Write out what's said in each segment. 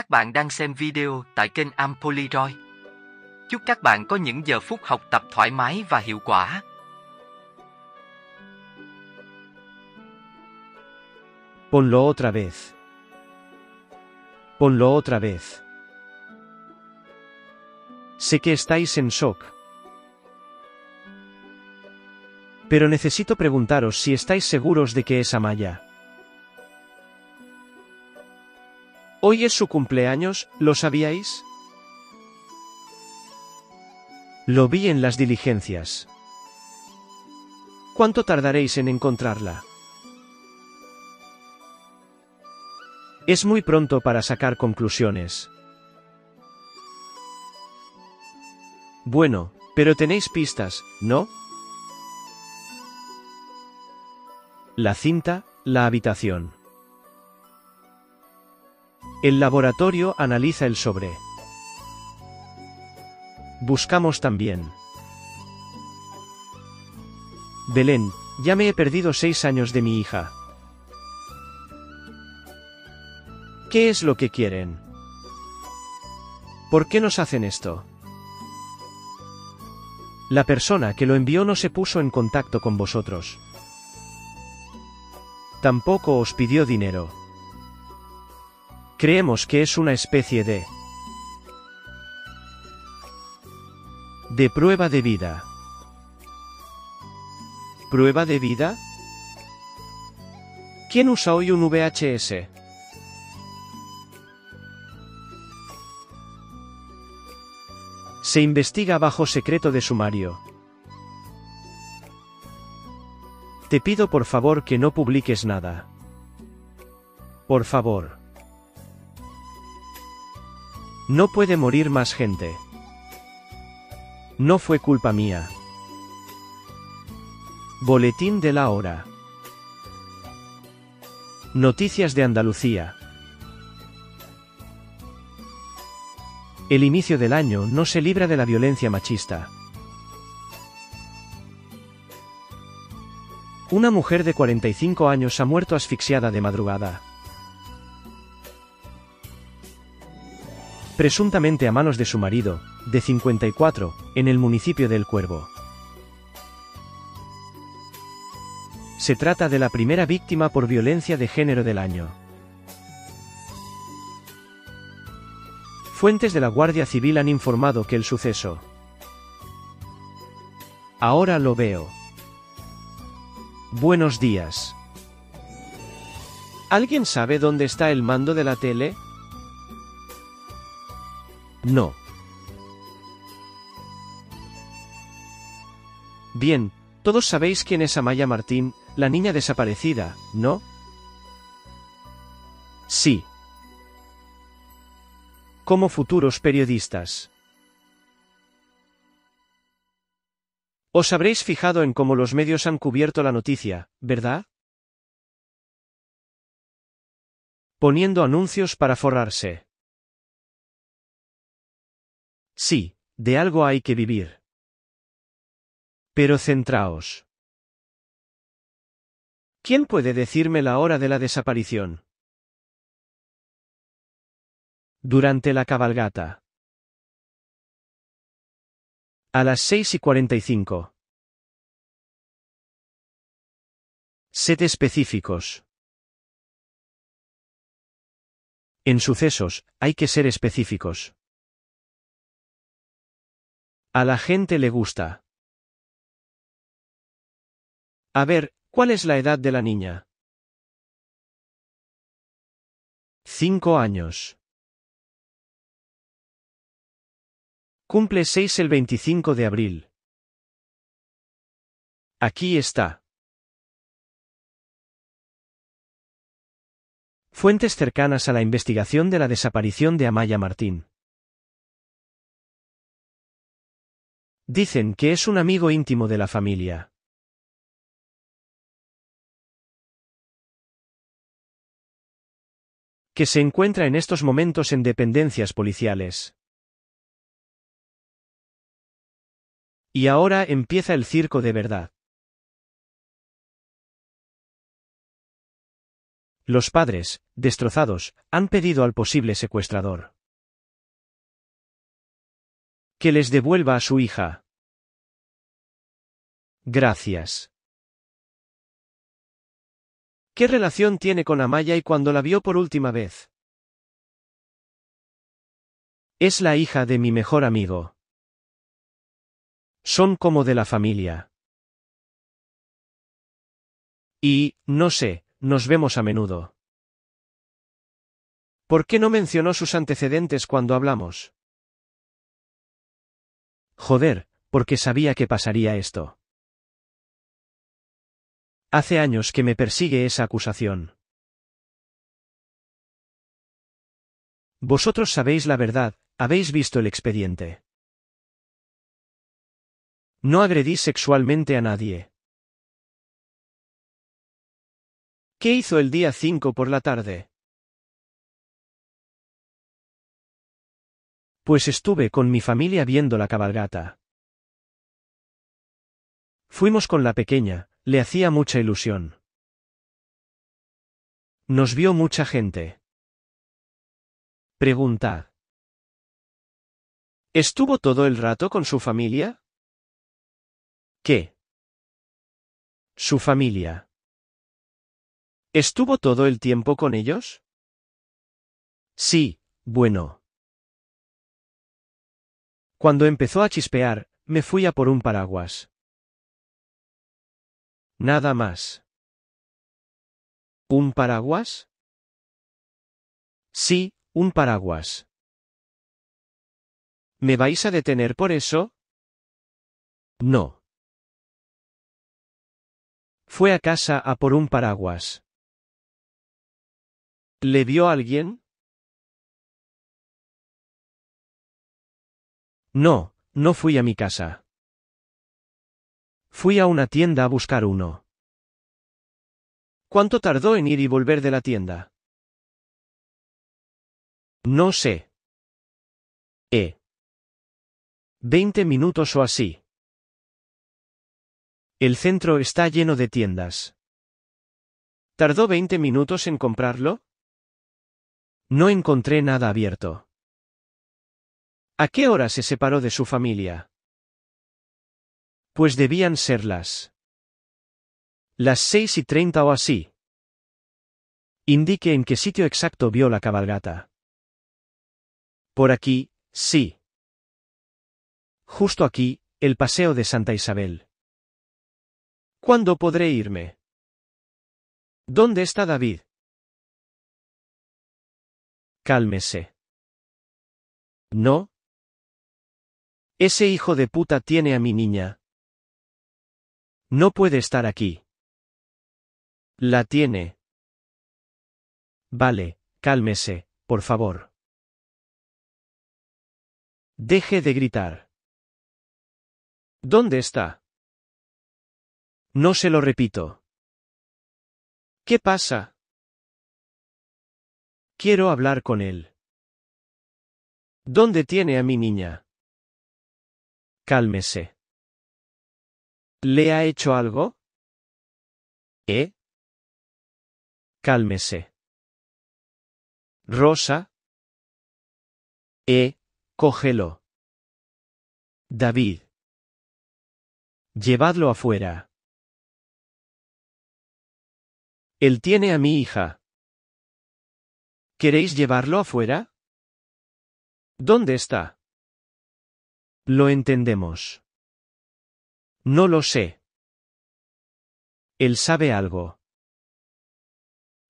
Các bạn đang xem video tại kênh Ampoliroy. Chúc các bạn có những giờ phút học tập thoải mái và hiệu quả. Ponlo otra vez. Ponlo otra vez. Sé que estáis en shock. Pero necesito preguntaros si estáis seguros de que esa malla... Hoy es su cumpleaños, ¿lo sabíais? Lo vi en las diligencias. ¿Cuánto tardaréis en encontrarla? Es muy pronto para sacar conclusiones. Bueno, pero tenéis pistas, ¿no? La cinta, la habitación. El laboratorio analiza el sobre. Buscamos también. Belén, ya me he perdido seis años de mi hija. ¿Qué es lo que quieren? ¿Por qué nos hacen esto? La persona que lo envió no se puso en contacto con vosotros. Tampoco os pidió dinero. Creemos que es una especie de... de prueba de vida. ¿Prueba de vida? ¿Quién usa hoy un VHS? Se investiga bajo secreto de sumario. Te pido por favor que no publiques nada. Por favor. No puede morir más gente. No fue culpa mía. Boletín de la hora. Noticias de Andalucía. El inicio del año no se libra de la violencia machista. Una mujer de 45 años ha muerto asfixiada de madrugada. presuntamente a manos de su marido, de 54, en el municipio del Cuervo. Se trata de la primera víctima por violencia de género del año. Fuentes de la Guardia Civil han informado que el suceso. Ahora lo veo. Buenos días. ¿Alguien sabe dónde está el mando de la tele? No. Bien, todos sabéis quién es Amaya Martín, la niña desaparecida, ¿no? Sí. Como futuros periodistas. Os habréis fijado en cómo los medios han cubierto la noticia, ¿verdad? Poniendo anuncios para forrarse. Sí, de algo hay que vivir. Pero centraos. ¿Quién puede decirme la hora de la desaparición? Durante la cabalgata. A las seis y cuarenta y específicos. En sucesos, hay que ser específicos. A la gente le gusta. A ver, ¿cuál es la edad de la niña? Cinco años. Cumple seis el 25 de abril. Aquí está. Fuentes cercanas a la investigación de la desaparición de Amaya Martín. Dicen que es un amigo íntimo de la familia. que se encuentra en estos momentos en dependencias policiales. Y ahora empieza el circo de verdad. Los padres, destrozados, han pedido al posible secuestrador que les devuelva a su hija. Gracias. ¿Qué relación tiene con Amaya y cuando la vio por última vez? Es la hija de mi mejor amigo. Son como de la familia. Y, no sé, nos vemos a menudo. ¿Por qué no mencionó sus antecedentes cuando hablamos? Joder, porque sabía que pasaría esto. Hace años que me persigue esa acusación. Vosotros sabéis la verdad, habéis visto el expediente. No agredí sexualmente a nadie. ¿Qué hizo el día 5 por la tarde? Pues estuve con mi familia viendo la cabalgata. Fuimos con la pequeña, le hacía mucha ilusión. Nos vio mucha gente. Pregunta. ¿Estuvo todo el rato con su familia? ¿Qué? Su familia. ¿Estuvo todo el tiempo con ellos? Sí, bueno. Cuando empezó a chispear, me fui a por un paraguas. Nada más. ¿Un paraguas? Sí, un paraguas. ¿Me vais a detener por eso? No. Fue a casa a por un paraguas. ¿Le vio alguien? No, no fui a mi casa. Fui a una tienda a buscar uno. ¿Cuánto tardó en ir y volver de la tienda? No sé. Eh. Veinte minutos o así. El centro está lleno de tiendas. ¿Tardó veinte minutos en comprarlo? No encontré nada abierto. ¿A qué hora se separó de su familia? Pues debían ser las las seis y treinta o así. Indique en qué sitio exacto vio la cabalgata. Por aquí, sí. Justo aquí, el paseo de Santa Isabel. ¿Cuándo podré irme? ¿Dónde está David? Cálmese. No, ese hijo de puta tiene a mi niña. No puede estar aquí. La tiene. Vale, cálmese, por favor. Deje de gritar. ¿Dónde está? No se lo repito. ¿Qué pasa? Quiero hablar con él. ¿Dónde tiene a mi niña? Cálmese. ¿Le ha hecho algo? ¿Eh? Cálmese. Rosa. ¿Eh? Cógelo. David. Llevadlo afuera. Él tiene a mi hija. ¿Queréis llevarlo afuera? ¿Dónde está? Lo entendemos. No lo sé. Él sabe algo.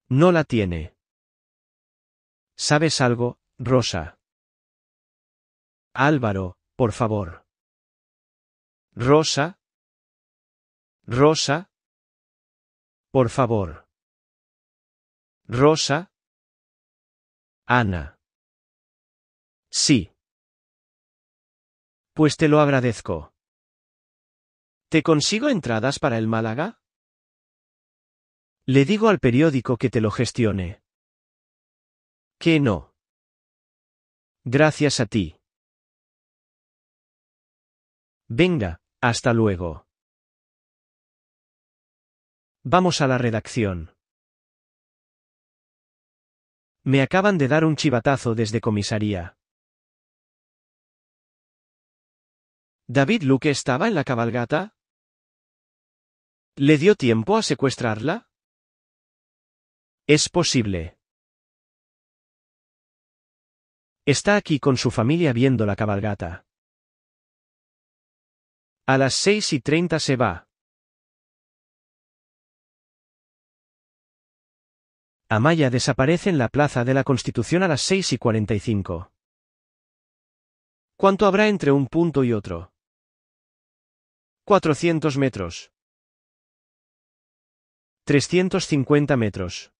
No la tiene. ¿Sabes algo, Rosa? Álvaro, por favor. Rosa. Rosa. Por favor. Rosa. Ana. Sí. Pues te lo agradezco. ¿Te consigo entradas para el Málaga? Le digo al periódico que te lo gestione. Que no. Gracias a ti. Venga, hasta luego. Vamos a la redacción. Me acaban de dar un chivatazo desde comisaría. ¿David Luque estaba en la cabalgata? ¿Le dio tiempo a secuestrarla? Es posible. Está aquí con su familia viendo la cabalgata. A las seis y treinta se va. Amaya desaparece en la plaza de la Constitución a las seis y cuarenta y cinco. ¿Cuánto habrá entre un punto y otro? 400 metros. 350 metros.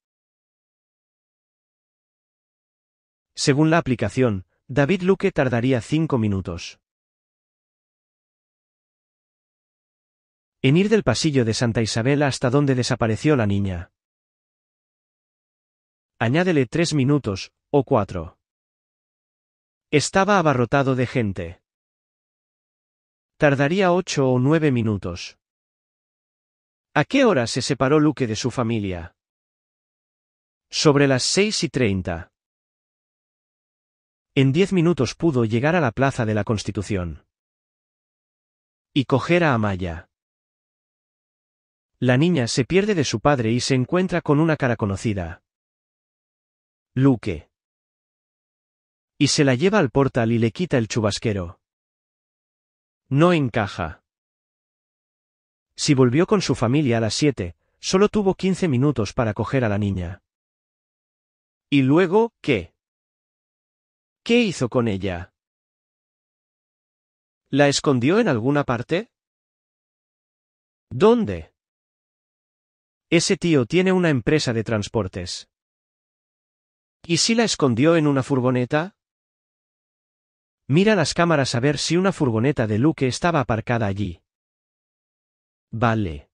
Según la aplicación, David Luque tardaría 5 minutos. En ir del pasillo de Santa Isabel hasta donde desapareció la niña. Añádele 3 minutos, o 4. Estaba abarrotado de gente. Tardaría ocho o nueve minutos. ¿A qué hora se separó Luque de su familia? Sobre las seis y treinta. En diez minutos pudo llegar a la Plaza de la Constitución. Y coger a Amaya. La niña se pierde de su padre y se encuentra con una cara conocida. Luque. Y se la lleva al portal y le quita el chubasquero. No encaja. Si volvió con su familia a las siete, solo tuvo quince minutos para coger a la niña. ¿Y luego qué? ¿Qué hizo con ella? ¿La escondió en alguna parte? ¿Dónde? Ese tío tiene una empresa de transportes. ¿Y si la escondió en una furgoneta? Mira las cámaras a ver si una furgoneta de Luke estaba aparcada allí. Vale.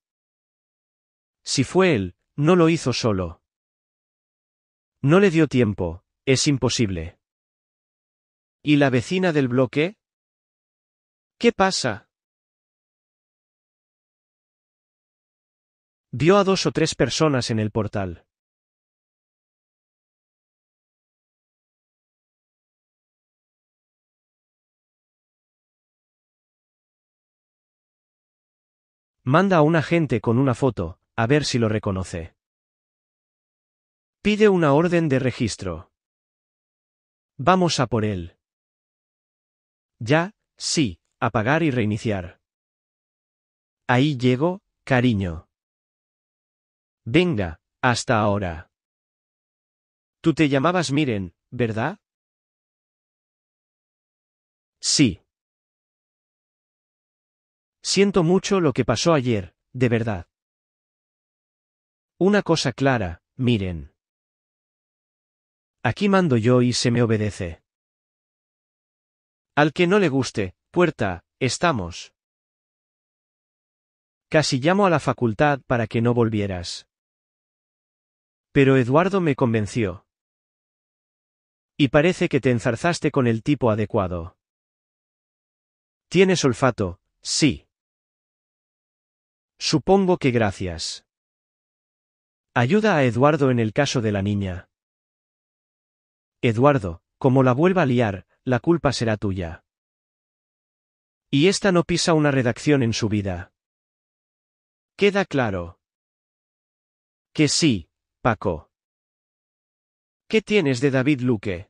Si fue él, no lo hizo solo. No le dio tiempo, es imposible. ¿Y la vecina del bloque? ¿Qué pasa? Vio a dos o tres personas en el portal. Manda a un agente con una foto, a ver si lo reconoce. Pide una orden de registro. Vamos a por él. Ya, sí, apagar y reiniciar. Ahí llego, cariño. Venga, hasta ahora. Tú te llamabas Miren, ¿verdad? Sí. Siento mucho lo que pasó ayer, de verdad. Una cosa clara, miren. Aquí mando yo y se me obedece. Al que no le guste, puerta, estamos. Casi llamo a la facultad para que no volvieras. Pero Eduardo me convenció. Y parece que te enzarzaste con el tipo adecuado. Tienes olfato, sí. Supongo que gracias. Ayuda a Eduardo en el caso de la niña. Eduardo, como la vuelva a liar, la culpa será tuya. Y esta no pisa una redacción en su vida. Queda claro. Que sí, Paco. ¿Qué tienes de David Luque?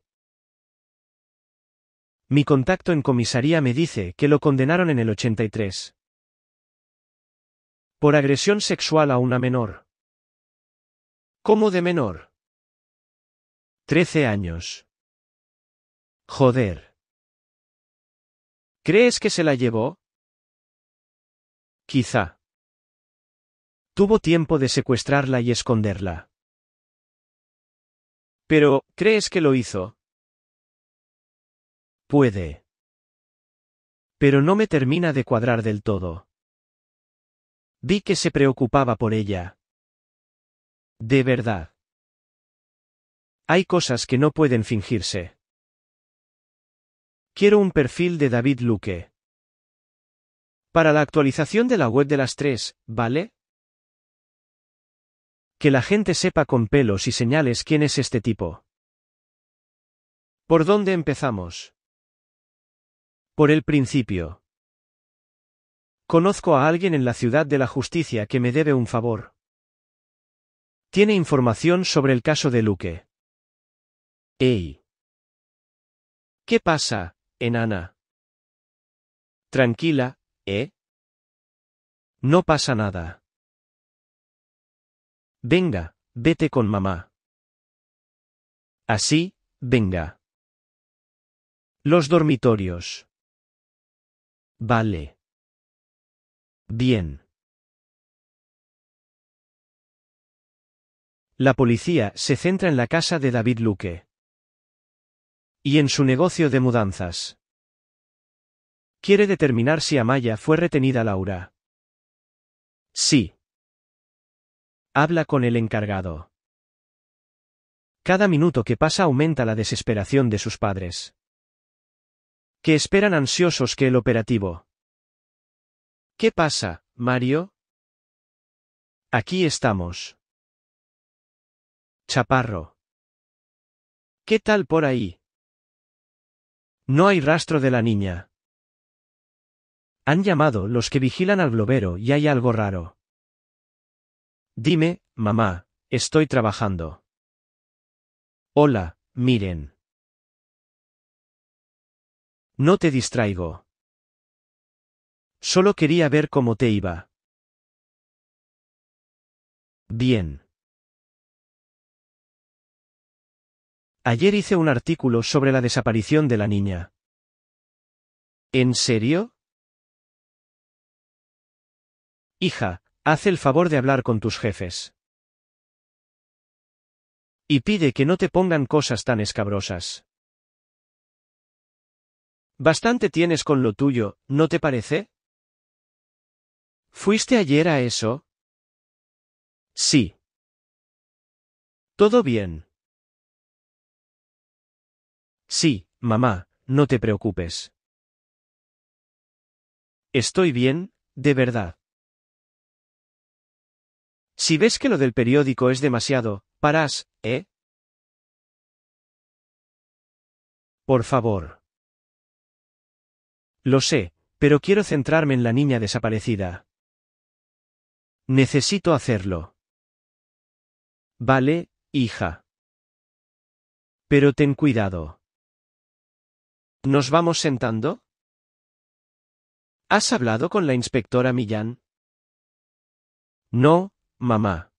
Mi contacto en comisaría me dice que lo condenaron en el 83. Por agresión sexual a una menor. ¿Cómo de menor? Trece años. Joder. ¿Crees que se la llevó? Quizá. Tuvo tiempo de secuestrarla y esconderla. Pero, ¿crees que lo hizo? Puede. Pero no me termina de cuadrar del todo. Vi que se preocupaba por ella. De verdad. Hay cosas que no pueden fingirse. Quiero un perfil de David Luque. Para la actualización de la web de las tres, ¿vale? Que la gente sepa con pelos y señales quién es este tipo. ¿Por dónde empezamos? Por el principio. Conozco a alguien en la ciudad de la justicia que me debe un favor. Tiene información sobre el caso de Luque. Ey. ¿Qué pasa, enana? Tranquila, ¿eh? No pasa nada. Venga, vete con mamá. Así, venga. Los dormitorios. Vale. Bien. La policía se centra en la casa de David Luque. Y en su negocio de mudanzas. Quiere determinar si Amaya fue retenida Laura. Sí. Habla con el encargado. Cada minuto que pasa aumenta la desesperación de sus padres. Que esperan ansiosos que el operativo ¿Qué pasa, Mario? Aquí estamos. Chaparro. ¿Qué tal por ahí? No hay rastro de la niña. Han llamado los que vigilan al globero y hay algo raro. Dime, mamá, estoy trabajando. Hola, miren. No te distraigo. Solo quería ver cómo te iba. Bien. Ayer hice un artículo sobre la desaparición de la niña. ¿En serio? Hija, haz el favor de hablar con tus jefes. Y pide que no te pongan cosas tan escabrosas. Bastante tienes con lo tuyo, ¿no te parece? ¿Fuiste ayer a eso? Sí. ¿Todo bien? Sí, mamá, no te preocupes. Estoy bien, de verdad. Si ves que lo del periódico es demasiado, parás, ¿eh? Por favor. Lo sé, pero quiero centrarme en la niña desaparecida. Necesito hacerlo. Vale, hija. Pero ten cuidado. ¿Nos vamos sentando? ¿Has hablado con la inspectora Millán? No, mamá.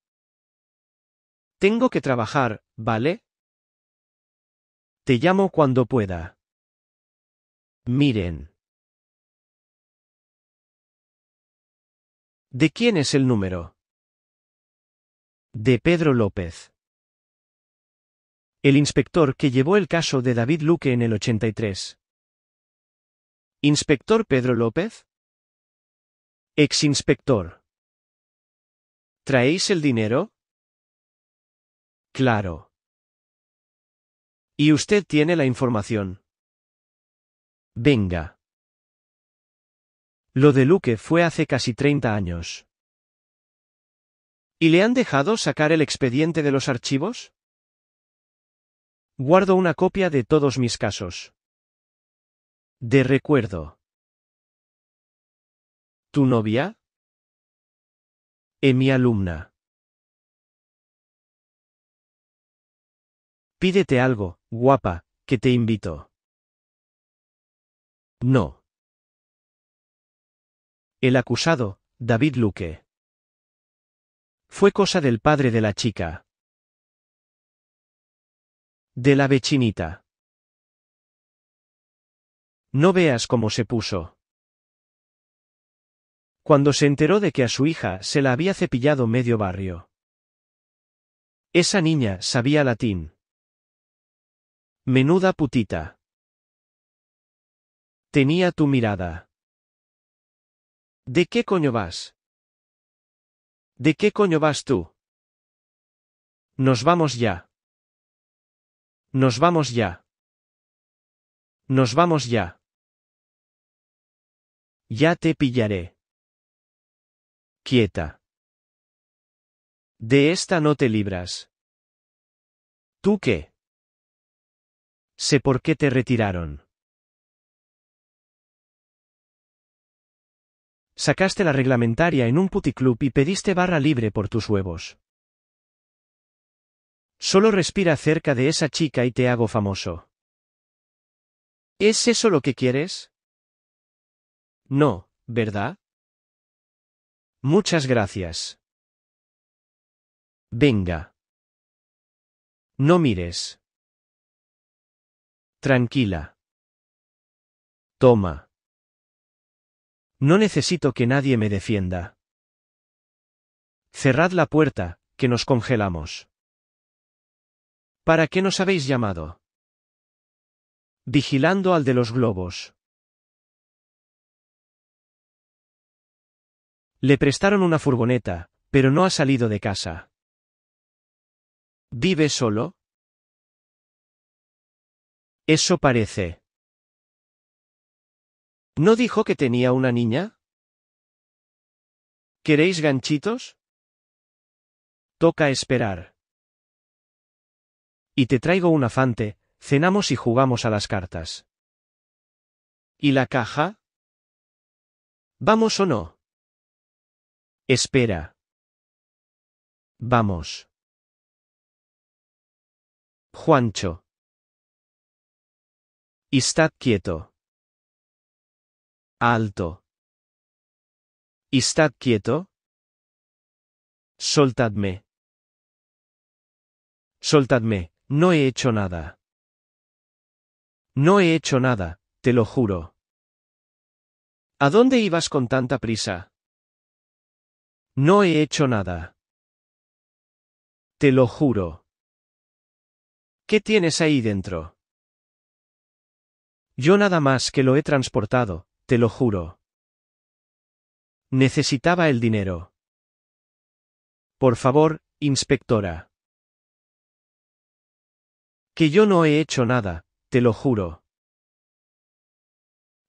Tengo que trabajar, ¿vale? Te llamo cuando pueda. Miren. ¿De quién es el número? De Pedro López. El inspector que llevó el caso de David Luque en el 83. ¿Inspector Pedro López? Exinspector. ¿Traéis el dinero? Claro. ¿Y usted tiene la información? Venga. Lo de Luque fue hace casi 30 años. ¿Y le han dejado sacar el expediente de los archivos? Guardo una copia de todos mis casos. De recuerdo. ¿Tu novia? ¿Y e mi alumna. Pídete algo, guapa, que te invito. No. El acusado, David Luque. Fue cosa del padre de la chica. De la vechinita. No veas cómo se puso. Cuando se enteró de que a su hija se la había cepillado medio barrio. Esa niña sabía latín. Menuda putita. Tenía tu mirada. ¿De qué coño vas? ¿De qué coño vas tú? Nos vamos ya. Nos vamos ya. Nos vamos ya. Ya te pillaré. Quieta. De esta no te libras. ¿Tú qué? Sé por qué te retiraron. Sacaste la reglamentaria en un puticlub y pediste barra libre por tus huevos. Solo respira cerca de esa chica y te hago famoso. ¿Es eso lo que quieres? No, ¿verdad? Muchas gracias. Venga. No mires. Tranquila. Toma. No necesito que nadie me defienda. Cerrad la puerta, que nos congelamos. ¿Para qué nos habéis llamado? Vigilando al de los globos. Le prestaron una furgoneta, pero no ha salido de casa. ¿Vive solo? Eso parece. ¿No dijo que tenía una niña? ¿Queréis ganchitos? Toca esperar. Y te traigo un afante, cenamos y jugamos a las cartas. ¿Y la caja? ¿Vamos o no? Espera. Vamos. Juancho. Y estad quieto. Alto. Estad quieto. Soltadme. Soltadme, no he hecho nada. No he hecho nada, te lo juro. ¿A dónde ibas con tanta prisa? No he hecho nada. Te lo juro. ¿Qué tienes ahí dentro? Yo nada más que lo he transportado, te lo juro. Necesitaba el dinero. Por favor, inspectora. Que yo no he hecho nada, te lo juro.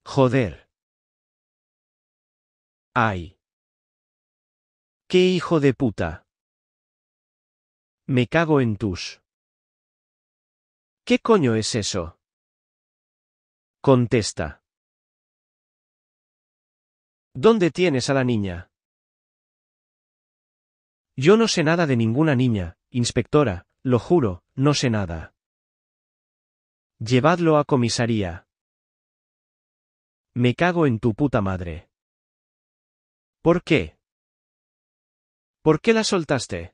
Joder. Ay. ¡Qué hijo de puta! Me cago en tus. ¿Qué coño es eso? Contesta. ¿Dónde tienes a la niña? Yo no sé nada de ninguna niña, inspectora, lo juro, no sé nada. Llevadlo a comisaría. Me cago en tu puta madre. ¿Por qué? ¿Por qué la soltaste?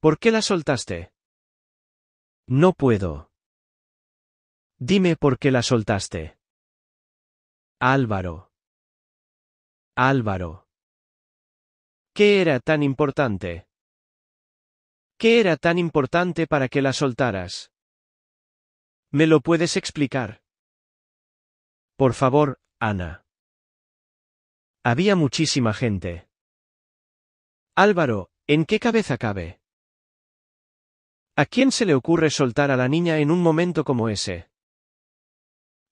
¿Por qué la soltaste? No puedo. Dime por qué la soltaste. Álvaro. Álvaro. ¿Qué era tan importante? ¿Qué era tan importante para que la soltaras? ¿Me lo puedes explicar? Por favor, Ana. Había muchísima gente. Álvaro, ¿en qué cabeza cabe? ¿A quién se le ocurre soltar a la niña en un momento como ese?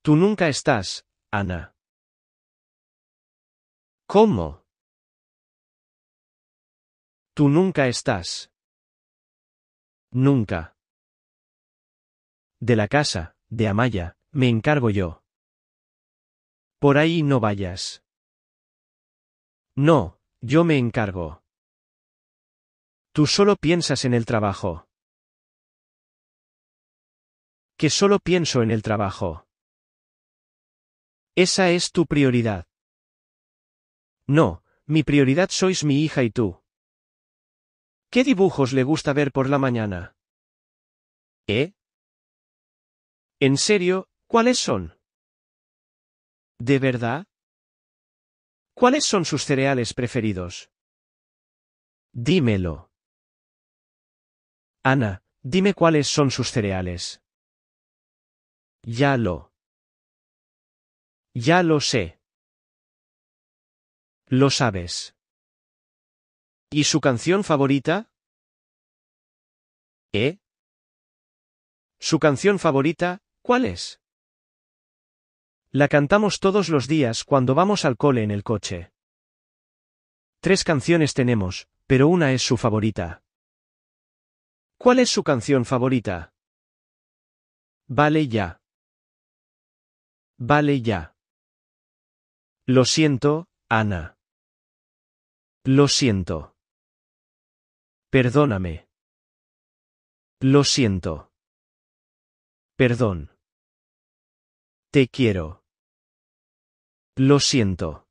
Tú nunca estás, Ana. ¿Cómo? Tú nunca estás. Nunca. De la casa, de Amaya, me encargo yo. Por ahí no vayas. No, yo me encargo. Tú solo piensas en el trabajo que solo pienso en el trabajo. Esa es tu prioridad. No, mi prioridad sois mi hija y tú. ¿Qué dibujos le gusta ver por la mañana? ¿Eh? ¿En serio, cuáles son? ¿De verdad? ¿Cuáles son sus cereales preferidos? Dímelo. Ana, dime cuáles son sus cereales. Ya lo. Ya lo sé. Lo sabes. ¿Y su canción favorita? ¿Eh? ¿Su canción favorita, cuál es? La cantamos todos los días cuando vamos al cole en el coche. Tres canciones tenemos, pero una es su favorita. ¿Cuál es su canción favorita? Vale ya. Vale ya. Lo siento, Ana. Lo siento. Perdóname. Lo siento. Perdón. Te quiero. Lo siento.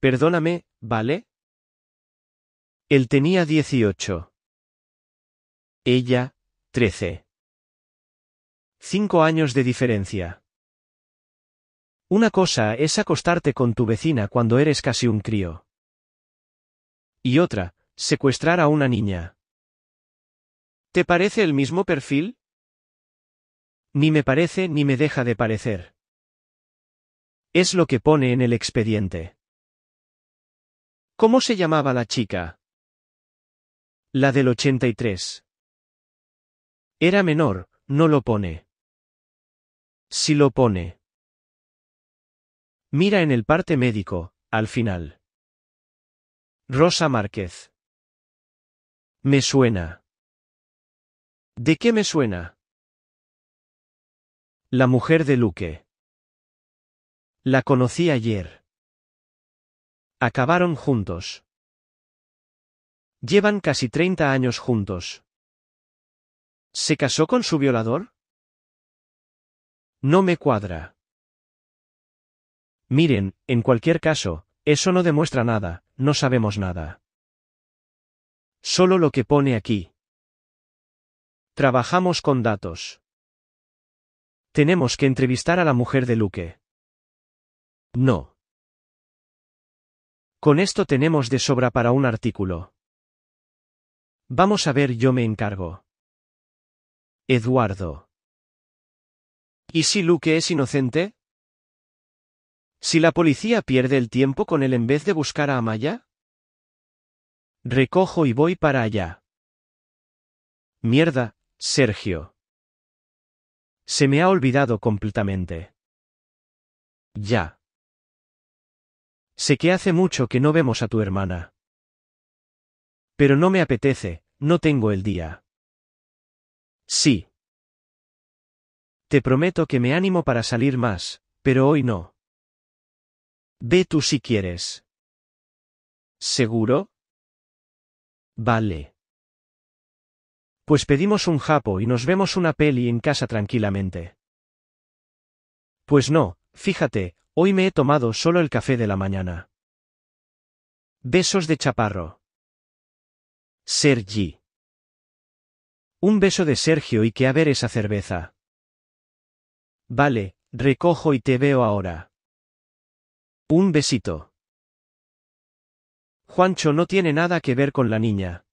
Perdóname, ¿vale? Él tenía dieciocho. Ella, trece. Cinco años de diferencia. Una cosa es acostarte con tu vecina cuando eres casi un crío. Y otra, secuestrar a una niña. ¿Te parece el mismo perfil? Ni me parece ni me deja de parecer. Es lo que pone en el expediente. ¿Cómo se llamaba la chica? La del 83. Era menor, no lo pone. Si lo pone. Mira en el parte médico, al final. Rosa Márquez. Me suena. ¿De qué me suena? La mujer de Luque. La conocí ayer. Acabaron juntos. Llevan casi 30 años juntos. ¿Se casó con su violador? No me cuadra. Miren, en cualquier caso, eso no demuestra nada, no sabemos nada. Solo lo que pone aquí. Trabajamos con datos. Tenemos que entrevistar a la mujer de Luque. No. Con esto tenemos de sobra para un artículo. Vamos a ver, yo me encargo. Eduardo. ¿Y si Luque es inocente? Si la policía pierde el tiempo con él en vez de buscar a Amaya. Recojo y voy para allá. Mierda, Sergio. Se me ha olvidado completamente. Ya. Sé que hace mucho que no vemos a tu hermana. Pero no me apetece, no tengo el día. Sí. Te prometo que me animo para salir más, pero hoy no. Ve tú si quieres. ¿Seguro? Vale. Pues pedimos un japo y nos vemos una peli en casa tranquilamente. Pues no, fíjate, hoy me he tomado solo el café de la mañana. Besos de chaparro. Sergi. Un beso de Sergio y que a ver esa cerveza. Vale, recojo y te veo ahora. Un besito. Juancho no tiene nada que ver con la niña.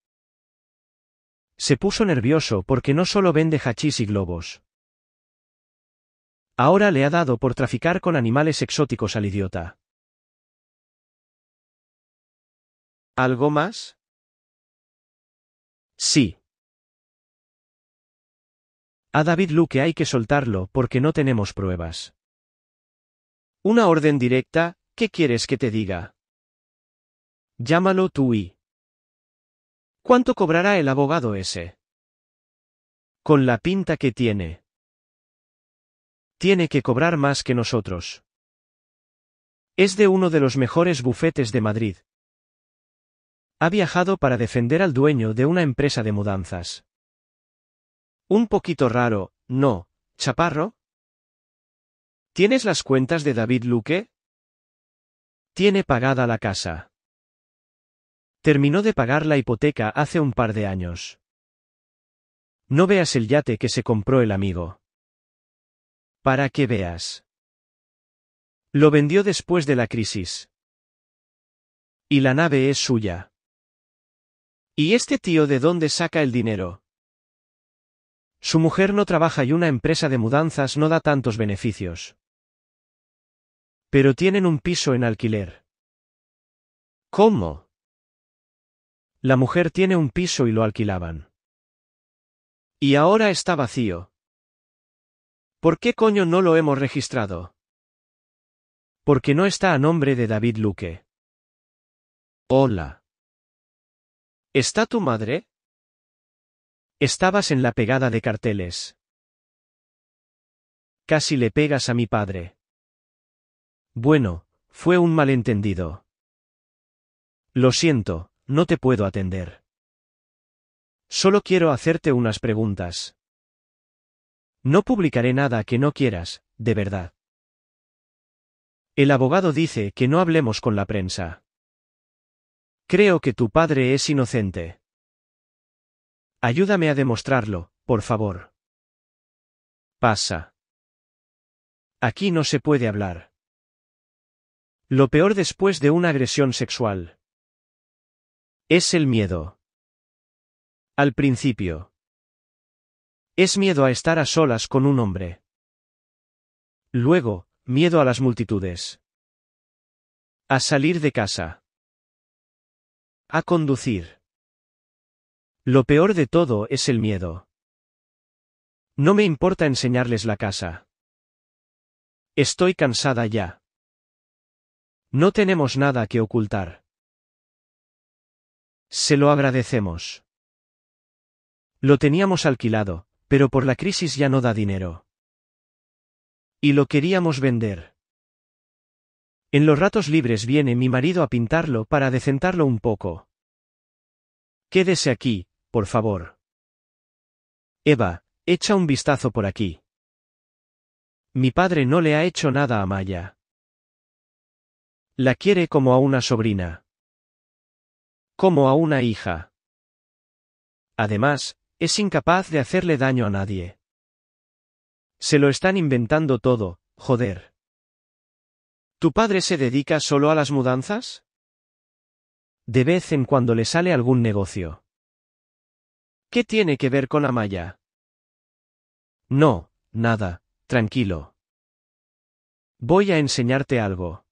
Se puso nervioso porque no solo vende hachís y globos. Ahora le ha dado por traficar con animales exóticos al idiota. ¿Algo más? Sí. A David Luque hay que soltarlo porque no tenemos pruebas. Una orden directa, ¿Qué quieres que te diga? Llámalo tú y... ¿Cuánto cobrará el abogado ese? Con la pinta que tiene. Tiene que cobrar más que nosotros. Es de uno de los mejores bufetes de Madrid. Ha viajado para defender al dueño de una empresa de mudanzas. Un poquito raro, ¿no, chaparro? ¿Tienes las cuentas de David Luque? Tiene pagada la casa. Terminó de pagar la hipoteca hace un par de años. No veas el yate que se compró el amigo. Para qué veas. Lo vendió después de la crisis. Y la nave es suya. ¿Y este tío de dónde saca el dinero? Su mujer no trabaja y una empresa de mudanzas no da tantos beneficios. Pero tienen un piso en alquiler. ¿Cómo? La mujer tiene un piso y lo alquilaban. Y ahora está vacío. ¿Por qué coño no lo hemos registrado? Porque no está a nombre de David Luque. Hola. ¿Está tu madre? Estabas en la pegada de carteles. Casi le pegas a mi padre. Bueno, fue un malentendido. Lo siento, no te puedo atender. Solo quiero hacerte unas preguntas. No publicaré nada que no quieras, de verdad. El abogado dice que no hablemos con la prensa. Creo que tu padre es inocente. Ayúdame a demostrarlo, por favor. Pasa. Aquí no se puede hablar. Lo peor después de una agresión sexual. Es el miedo. Al principio. Es miedo a estar a solas con un hombre. Luego, miedo a las multitudes. A salir de casa. A conducir. Lo peor de todo es el miedo. No me importa enseñarles la casa. Estoy cansada ya. No tenemos nada que ocultar. Se lo agradecemos. Lo teníamos alquilado, pero por la crisis ya no da dinero. Y lo queríamos vender. En los ratos libres viene mi marido a pintarlo para decentarlo un poco. Quédese aquí, por favor. Eva, echa un vistazo por aquí. Mi padre no le ha hecho nada a Maya. La quiere como a una sobrina. Como a una hija. Además, es incapaz de hacerle daño a nadie. Se lo están inventando todo, joder. ¿Tu padre se dedica solo a las mudanzas? De vez en cuando le sale algún negocio. ¿Qué tiene que ver con Amaya? No, nada, tranquilo. Voy a enseñarte algo.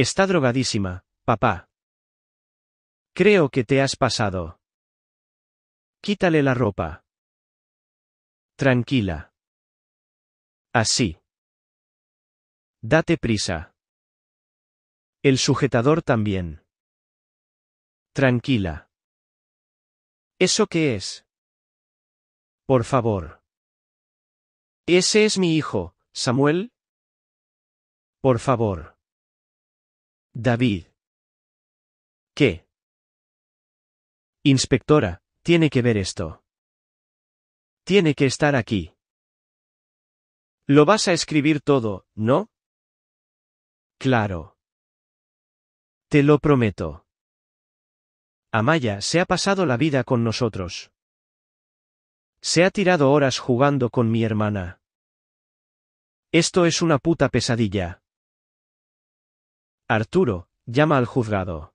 Está drogadísima, papá. Creo que te has pasado. Quítale la ropa. Tranquila. Así. Date prisa. El sujetador también. Tranquila. ¿Eso qué es? Por favor. Ese es mi hijo, Samuel. Por favor. David. ¿Qué? Inspectora, tiene que ver esto. Tiene que estar aquí. Lo vas a escribir todo, ¿no? Claro. Te lo prometo. Amaya se ha pasado la vida con nosotros. Se ha tirado horas jugando con mi hermana. Esto es una puta pesadilla. Arturo, llama al juzgado.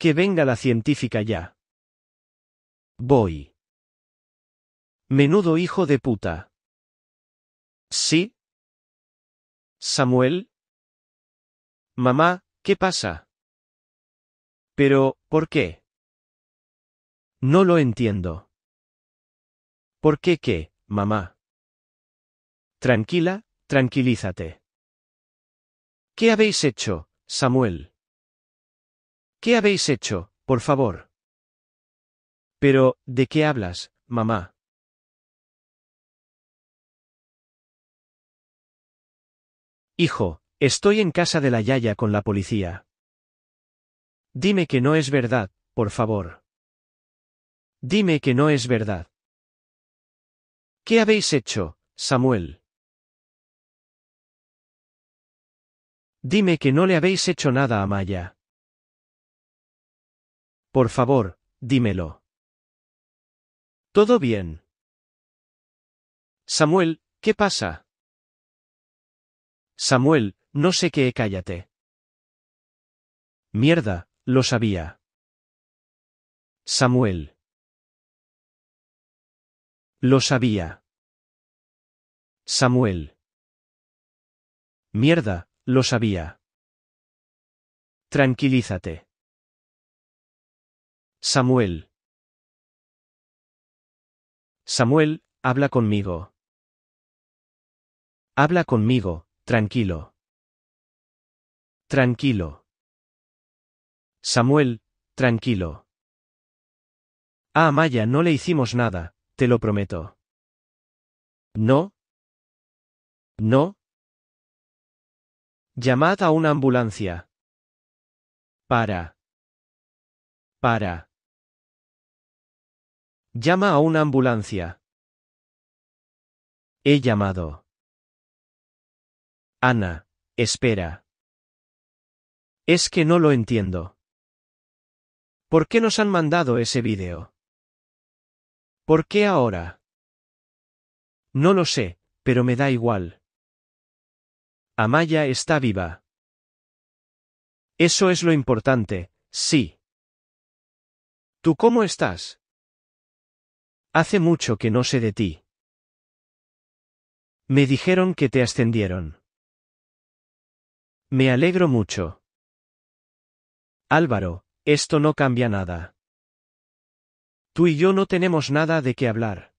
Que venga la científica ya. Voy. Menudo hijo de puta. ¿Sí? ¿Samuel? Mamá, ¿qué pasa? Pero, ¿por qué? No lo entiendo. ¿Por qué qué, mamá? Tranquila, tranquilízate. ¿Qué habéis hecho, Samuel? ¿Qué habéis hecho, por favor? Pero, ¿de qué hablas, mamá? Hijo, estoy en casa de la Yaya con la policía. Dime que no es verdad, por favor. Dime que no es verdad. ¿Qué habéis hecho, Samuel? Dime que no le habéis hecho nada a Maya. Por favor, dímelo. ¿Todo bien? Samuel, ¿qué pasa? Samuel, no sé qué, cállate. Mierda, lo sabía. Samuel. Lo sabía. Samuel. Mierda, lo sabía. Tranquilízate. Samuel. Samuel, habla conmigo. Habla conmigo, tranquilo. Tranquilo. Samuel, tranquilo. Ah, Maya, no le hicimos nada, te lo prometo. No. No, Llamad a una ambulancia. Para. Para. Llama a una ambulancia. He llamado. Ana, espera. Es que no lo entiendo. ¿Por qué nos han mandado ese vídeo? ¿Por qué ahora? No lo sé, pero me da igual. Amaya está viva. Eso es lo importante, sí. ¿Tú cómo estás? Hace mucho que no sé de ti. Me dijeron que te ascendieron. Me alegro mucho. Álvaro, esto no cambia nada. Tú y yo no tenemos nada de qué hablar.